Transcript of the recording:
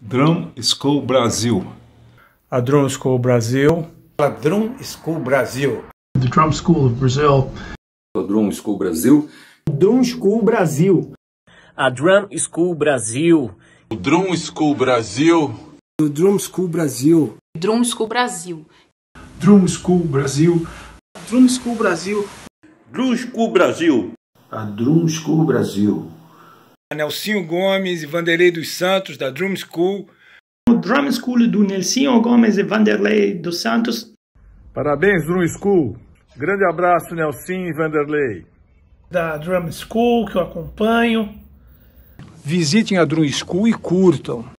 Drum School Brasil. A Drum School Brasil. A Drum School Brasil. The Drum School of Brazil. A Drum School Brasil. Drum School Brasil. A Drum School Brasil. O Drum School Brasil. O Drum School Brasil. Drum School Brasil. Drum School Brasil. Drum School Brasil. Drum School Brasil. A Drum School Brasil. Nelsinho Gomes e Vanderlei dos Santos, da Drum School. O Drum School do Nelsinho Gomes e Vanderlei dos Santos. Parabéns, Drum School. Grande abraço, Nelsinho e Vanderlei. Da Drum School, que eu acompanho. Visitem a Drum School e curtam.